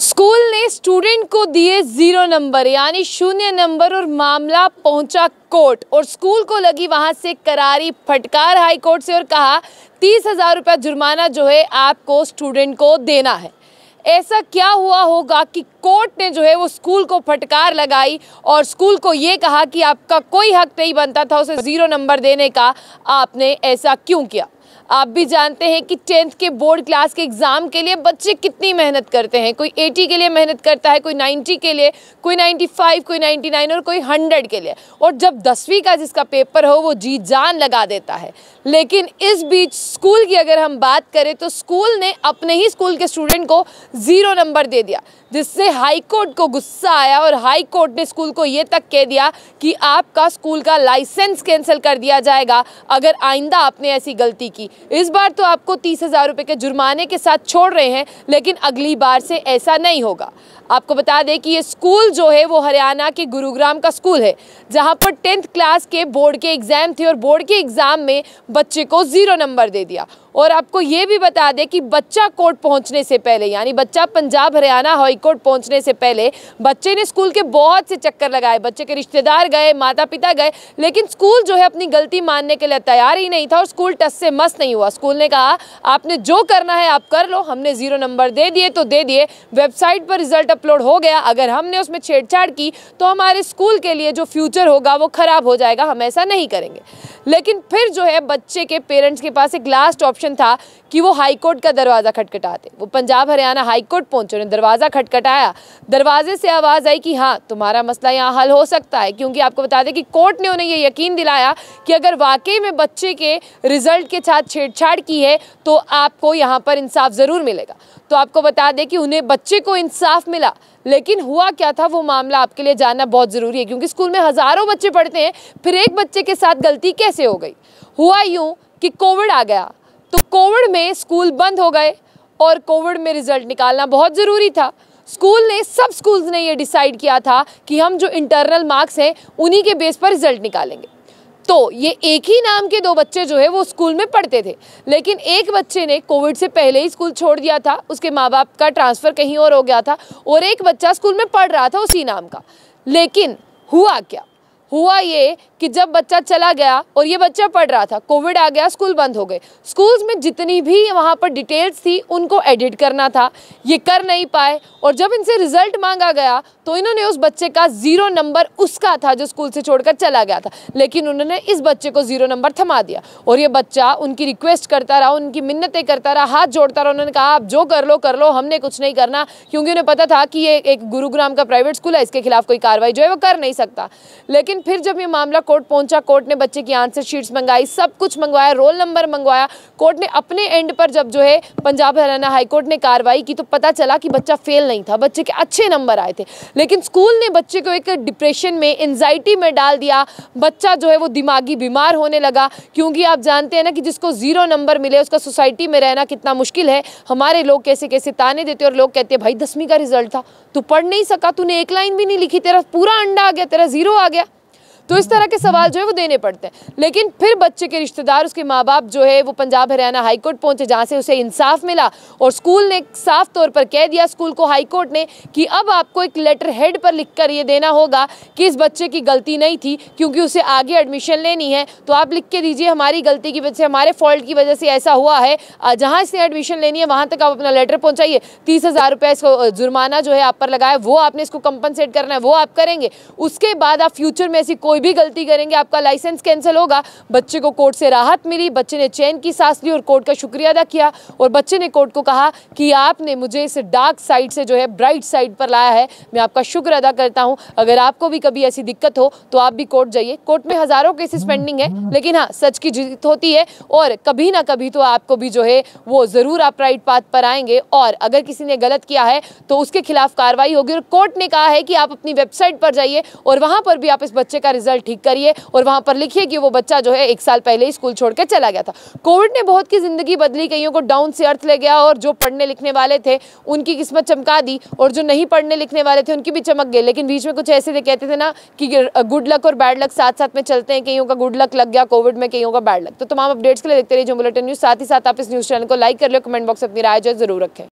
school ने student को दिए जीरो नंबर यानी शून्य नंबर और मामला पहुंचा कोर्ट और स्कूल को लगी वहां से करारी फटकार हाई कोर्ट से और कहा तीस हजार रुपया जुर्माना जो है आपको स्टूडेंट को देना है ऐसा क्या हुआ होगा कि कोर्ट ने जो है वो स्कूल को फटकार लगाई और स्कूल को ये कहा कि आपका कोई हक नहीं बनता था उसे ज़ीरो नंबर देने का आपने ऐसा क्यों किया आप भी जानते हैं कि टेंथ के बोर्ड क्लास के एग्ज़ाम के लिए बच्चे कितनी मेहनत करते हैं कोई एटी के लिए मेहनत करता है कोई नाइन्टी के लिए कोई नाइन्टी फाइव कोई नाइन्टी नाइन और कोई हंड्रेड के लिए और जब दसवीं का जिसका पेपर हो वो जी जान लगा देता है लेकिन इस बीच स्कूल की अगर हम बात करें तो स्कूल ने अपने ही स्कूल के स्टूडेंट को ज़ीरो नंबर दे दिया जिससे हाईकोर्ट को गुस्सा आया और हाईकोर्ट ने स्कूल को ये तक कह दिया कि आपका स्कूल का लाइसेंस कैंसिल कर दिया जाएगा अगर आइंदा आपने ऐसी गलती की इस बार तो आपको तीस हज़ार रुपए के जुर्माने के साथ छोड़ रहे हैं लेकिन अगली बार से ऐसा नहीं होगा आपको बता दें कि ये स्कूल जो है वो हरियाणा के गुरुग्राम का स्कूल है जहां पर टेंथ क्लास के बोर्ड के एग्ज़ाम थे और बोर्ड के एग्ज़ाम में बच्चे को ज़ीरो नंबर दे दिया और आपको ये भी बता दें कि बच्चा कोर्ट पहुंचने से पहले यानी बच्चा पंजाब हरियाणा हाई कोर्ट पहुंचने से पहले बच्चे ने स्कूल के बहुत से चक्कर लगाए बच्चे के रिश्तेदार गए माता पिता गए लेकिन स्कूल जो है अपनी गलती मानने के लिए तैयार ही नहीं था और स्कूल टस से मस्त नहीं हुआ स्कूल ने कहा आपने जो करना है आप कर लो हमने ज़ीरो नंबर दे दिए तो दे दिए वेबसाइट पर रिजल्ट अपलोड हो गया अगर हमने उसमें छेड़छाड़ की तो हमारे स्कूल के लिए जो फ्यूचर होगा वो ख़राब हो जाएगा हम ऐसा नहीं करेंगे लेकिन फिर जो है बच्चे के पेरेंट्स के पास एक लास्ट ऑप्शन ऑप्शन था कि वो हाईकोर्ट का दरवाज़ा खटखटाते वो पंजाब हरियाणा हाईकोर्ट पहुंचे उन्हें दरवाज़ा खटखटाया दरवाजे से आवाज़ आई कि हाँ तुम्हारा मसला यहाँ हल हो सकता है क्योंकि आपको बता दें कि कोर्ट ने उन्हें ये यकीन दिलाया कि अगर वाकई में बच्चे के रिजल्ट के साथ छेड़छाड़ की है तो आपको यहाँ पर इंसाफ ज़रूर मिलेगा तो आपको बता दें कि उन्हें बच्चे को इंसाफ मिला लेकिन हुआ क्या था वो मामला आपके लिए जानना बहुत ज़रूरी है क्योंकि स्कूल में हज़ारों बच्चे पढ़ते हैं फिर एक बच्चे के साथ गलती कैसे हो गई हुआ यूँ कि कोविड आ गया तो कोविड में स्कूल बंद हो गए और कोविड में रिजल्ट निकालना बहुत ज़रूरी था स्कूल ने सब स्कूल्स ने ये डिसाइड किया था कि हम जो इंटरनल मार्क्स हैं उन्हीं के बेस पर रिजल्ट निकालेंगे तो ये एक ही नाम के दो बच्चे जो है वो स्कूल में पढ़ते थे लेकिन एक बच्चे ने कोविड से पहले ही स्कूल छोड़ दिया था उसके माँ बाप का ट्रांसफ़र कहीं और हो गया था और एक बच्चा स्कूल में पढ़ रहा था उसी नाम का लेकिन हुआ क्या हुआ ये कि जब बच्चा चला गया और ये बच्चा पढ़ रहा था कोविड आ गया स्कूल बंद हो गए स्कूल्स में जितनी भी वहाँ पर डिटेल्स थी उनको एडिट करना था ये कर नहीं पाए और जब इनसे रिजल्ट मांगा गया तो इन्होंने उस बच्चे का ज़ीरो नंबर उसका था जो स्कूल से छोड़कर चला गया था लेकिन उन्होंने इस बच्चे को ज़ीरो नंबर थमा दिया और ये बच्चा उनकी रिक्वेस्ट करता रहा उनकी मिन्नतें करता रहा हाथ जोड़ता रहा उन्होंने कहा आप जो कर लो कर लो हमने कुछ नहीं करना क्योंकि उन्हें पता था कि ये एक गुरुग्राम का प्राइवेट स्कूल है इसके खिलाफ कोई कार्रवाई जो है वो कर नहीं सकता लेकिन फिर जब ये मामला कोर्ट पहुंचा कोर्ट ने बच्चे की आंसर शीट्स मंगाई सब कुछ मंगवाया रोल नंबर मंगवाया कोर्ट ने अपने एंड पर जब जो है पंजाब हरियाणा हाईकोर्ट ने कार्रवाई की तो पता चला कि बच्चा फेल नहीं था बच्चे के अच्छे नंबर आए थे लेकिन स्कूल ने बच्चे को एक डिप्रेशन में एनजाइटी में डाल दिया बच्चा जो है वो दिमागी बीमार होने लगा क्योंकि आप जानते हैं ना कि जिसको ज़ीरो नंबर मिले उसका सोसाइटी में रहना कितना मुश्किल है हमारे लोग कैसे कैसे ताने देते और लोग कहते हैं भाई दसवीं का रिजल्ट था तू पढ़ नहीं सका तूने एक लाइन भी नहीं लिखी तेरा पूरा अंडा आ गया तेरा ज़ीरो आ गया तो इस तरह के सवाल जो है वो देने पड़ते हैं लेकिन फिर बच्चे के रिश्तेदार उसके माँ बाप जो है वो पंजाब हरियाणा हाईकोर्ट पहुंचे जहाँ से उसे इंसाफ मिला और स्कूल ने साफ तौर पर कह दिया स्कूल को हाईकोर्ट ने कि अब आपको एक लेटर हेड पर लिख कर ये देना होगा कि इस बच्चे की गलती नहीं थी क्योंकि उसे आगे एडमिशन लेनी है तो आप लिख के दीजिए हमारी गलती की वजह से हमारे फॉल्ट की वजह से ऐसा हुआ है जहाँ इसने एडमिशन लेनी है वहाँ तक आप अपना लेटर पहुँचाइए तीस हज़ार रुपये इसको जुर्माना जो है आप पर लगाया वो आपने इसको कंपनसेट करना है वो आप करेंगे उसके बाद आप फ्यूचर में ऐसी कोई कोई भी गलती करेंगे आपका लाइसेंस कैंसिल होगा बच्चे को कोर्ट से राहत मिली बच्चे ने चैन की सांस ली और कोर्ट का शुक्रिया अदा किया और बच्चे ने कोर्ट को कहा कि आपने मुझे इस डार्क साइड से जो है ब्राइट साइड पर लाया है मैं आपका शुक्र अदा करता हूँ अगर आपको भी कभी ऐसी दिक्कत हो तो आप भी कोर्ट जाइए कोर्ट में हज़ारों केसेस पेंडिंग है लेकिन हाँ सच की जीत होती है और कभी ना कभी तो आपको भी जो है वो ज़रूर आप राइट पाथ पर आएंगे और अगर किसी ने गलत किया है तो उसके खिलाफ कार्रवाई होगी और कोर्ट ने कहा है कि आप अपनी वेबसाइट पर जाइए और वहाँ पर भी आप इस बच्चे का रिजल्ट रिजल्ट ठीक करिए और वहाँ पर लिखिए कि वो बच्चा जो है एक साल पहले ही स्कूल छोड़ चला गया था कोविड ने बहुत की ज़िंदगी बदली कईयों को डाउन से अर्थ ले गया और जो पढ़ने लिखने वाले थे उनकी किस्मत चमका दी और जो नहीं पढ़ने लिखने वाले थे उनकी भी चमक गई लेकिन बीच में कुछ ऐसे थे कहते थे ना कि गुड लक और बैड लक साथ साथ में चलते हैं कईयों का गुड लक लग गया कोविड में कईयों का बैड लक तो तमाम अपडेट्स के लिए देखते रहिए जो बुलेटिन न्यूज़ साथ ही साथ आप इस न्यूज़ चैनल को लाइक कर लो कमेंट बॉक्स अपनी राय जो जरूर रखें